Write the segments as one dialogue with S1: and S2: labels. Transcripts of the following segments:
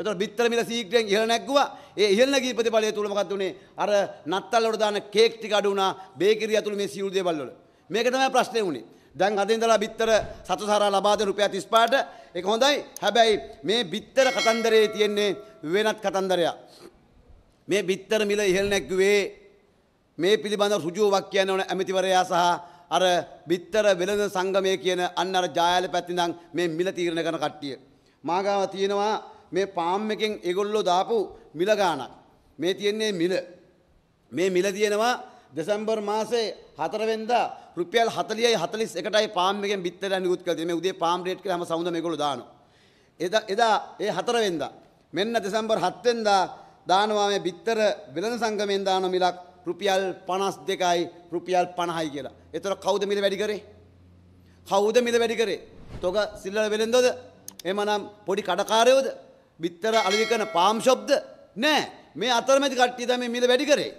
S1: එතකොට බිත්තර මිල සීග්‍රයෙන් ඉහළ නැග්ගුවා. ඒ ඉහළ නැගී ප්‍රතිඵලය තුල මොකක්ද උනේ? අර නත්තල් වලට දාන කේක් ටික අඩු වුණා. බේකරි ඇතුළු මේ සියලු දේවල් වල. මේක තමයි ප්‍රශ්නේ උනේ. දැන් අද ඉඳලා බිත්තර සතුසාරා ලබා දෙන රුපියල් 35ට ඒක හොඳයි. හැබැයි මේ බිත්තර කතන්දරේ තියෙන්නේ වෙනත් කතන්දරයක්. මේ බිත්තර මිල ඉහළ නැග්ගුවේ මේ පිළිබඳ ඍජුවක් කියන ඇමතිවරයා සහ අර බිත්තර වෙළඳ සංගමය කියන අන්න අර ජායාල පැත්තෙන් මේ මිල තීරණය කරන කට්ටිය. මාගාව තියෙනවා මේ පාම් එකෙන් ඒගොල්ලෝ දාපු මිල ගාණක්. මේ තියෙන්නේ මිල. මේ මිල තියෙනවා දෙසැම්බර් මාසේ 4 වෙනිදා රුපියල් 40යි 41ටයි පාම් එකෙන් බිත්තර නිකුත් කළේ. මේ උදේ පාම් රේට් කියලා හැම සවුන්දම ඒගොල්ලෝ දානවා. එදා එදා ඒ 4 වෙනිදා මෙන්න දෙසැම්බර් 7 වෙනිදා දානවා මේ බිත්තර වෙළඳ සංගමෙන් දාන මිලක් රුපියල් 52යි රුපියල් 50යි කියලා. ඒතර කවුද මිල වැඩි කරේ? කවුද මිල වැඩි කරේ? තොග සිල්ලර වෙළඳොද? එමනම් පොඩි කඩකාරයෝද? බිත්තර අලවි කරන පාම් ශබ්ද නෑ මේ අතරමැදි කට්ටිය තමයි මිල වැඩි කරේ.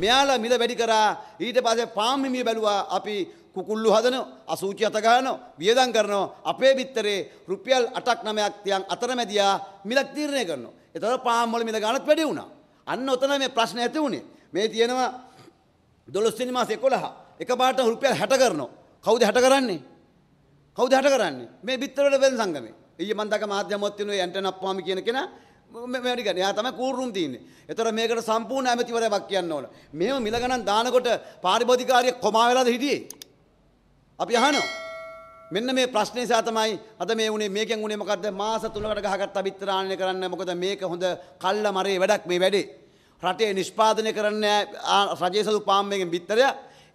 S1: මෙයාලා මිල වැඩි කරා ඊට පස්සේ පාම් හිමිය බැලුවා අපි කුකුල්ලු හදනවා අසූචි අත ගන්නවා වියදම් කරනවා අපේ බිත්තරේ රුපියල් 8ක් 9ක් තියන් අතරමැදියා මිලක් තීරණය කරනවා. ඒතකොට පාම් වල මිල ගන්නත් වැඩි වුණා. අන්න ඔතන මේ ප්‍රශ්නේ ඇති වුණේ. මේ තියෙනවා 12 වෙනි මාසේ 11 එකපාරට රුපියල් 60 කරනවා. කවුද 60 කරන්නේ? කවුද 60 කරන්නේ? මේ බිත්තරවල වෙන සංගමේ. ඊ මන්දක මාධ්‍යමත්තින ඇටනක්වාම කියන කෙන මටික යා තම කූරුම් තියන්න එතර මේකට සම්පූර්ණ ඇමතිවරයක් කියන්න ඕන මෙම මිලගණන් දානකොට පාරිබධිකාරය කොමාවෙලාද හිටියේ. අපි අහනෝ. මෙන්න මේ ප්‍රශ්නය සාතමයි අද මේ වනේ මේකෙන් වුණේ මොකද මාස තුනකට ගහගත් අභිත්‍රාණය කරන්න මොකද මේක හොඳ කල්ල මරේ වැඩක් මේ වැඩේ. රටේ නිෂ්පාදනය කරන්න රජේසලු පාම්මගෙන් බිත්තරය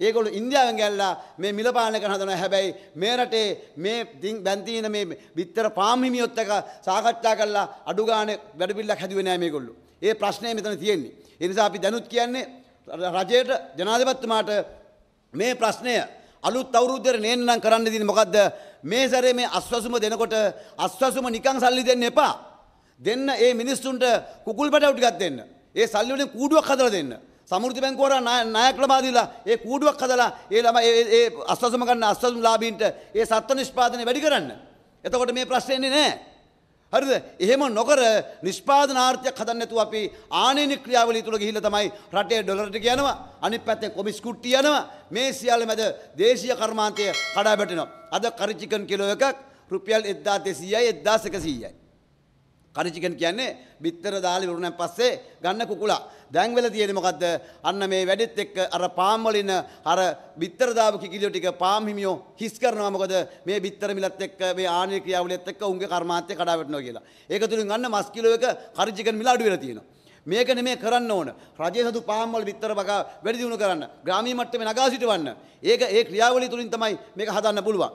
S1: ඒගොලු ඉන්දියාවෙන් ගැල්ලා මේ මිලපාලන කරන හදනවා. හැබැයි මේ රටේ මේ බැන්තින මේ විතර පාම්හිමියොත් එක සාකච්ඡා කරලා අඩු ගානේ වැඩ පිළිලක් හැදුවේ නෑ මේගොල්ලෝ. ඒ ප්‍රශ්නේ මෙතන තියෙන්නේ. ඒ නිසා අපි දැනුත් කියන්නේ රජයට ජනාධිපතිතුමාට මේ ප්‍රශ්නය අලුත් අවුරුද්දේ නේන්නම් කරන්න දෙන්නේ මොකද්ද? මේ සැරේ මේ අස්වසුම දෙනකොට අස්වසුම නිකන් සල්ලි දෙන්න එපා. දෙන්න ඒ මිනිස්සුන්ට කුකුල් පැටවු ටිකක් දෙන්න. ඒ සල්ලි වලින් කූඩුවක් හදලා දෙන්න. සමෘති බැංකුවර ණයක්ලමා දීලා ඒ කූඩුවක් හදලා ඒ ළමයි ඒ අස්වසම ගන්න අස්වසම්ලාභීන්ට ඒ සත්ත්ව නිෂ්පාදනය වැඩි කරන්න. එතකොට මේ ප්‍රශ්නේ එන්නේ නැහැ. හරිද? එහෙම නොකර නිෂ්පාදන ආර්ථිකයක් හදන්න නැතුව අපි ආනේන ක්‍රියාවලිය තුල ගිහිල්ලා තමයි රටේ ඩොලරට කියනවා. අනිත් පැත්තේ කොමිස් කුට්ටි යනවා. මේ සියල්ල මැද දේශීය කර්මාන්තය කඩා වැටෙනවා. අද කරි චිකන් කිලෝ එකක් රුපියල් 1200යි 1100යි. කරිචිකන් කියන්නේ බිත්තර දාලා ඉවරුණන් පස්සේ ගන්න කුකුලා. දැන් වෙලා තියෙන්නේ මොකද්ද? අන්න මේ වැඩිත් එක්ක අර පාම් වලින අර බිත්තර දාපු කිකිලියෝ ටික පාම් හිමියෝ හිස් කරනවා මොකද? මේ බිත්තර මිලත් එක්ක මේ ආනීය ක්‍රියාවලියත් එක්ක උන්ගේ කර්මාන්තය කඩා වැටෙනවා කියලා. ඒක තුලින් අන්න මස් කිලෝ එක කරිචිකන් මිල අඩු වෙලා තියෙනවා. මේක නෙමේ කරන්න ඕන. රජයේ සතු පාම් වල විතර බකා වැඩි දියුණු කරන්න. ග්‍රාමීය මට්ටමේ නගා සිටවන්න. ඒක ඒ ක්‍රියාවලිය තුලින් තමයි මේක හදන්න පුළුවන්.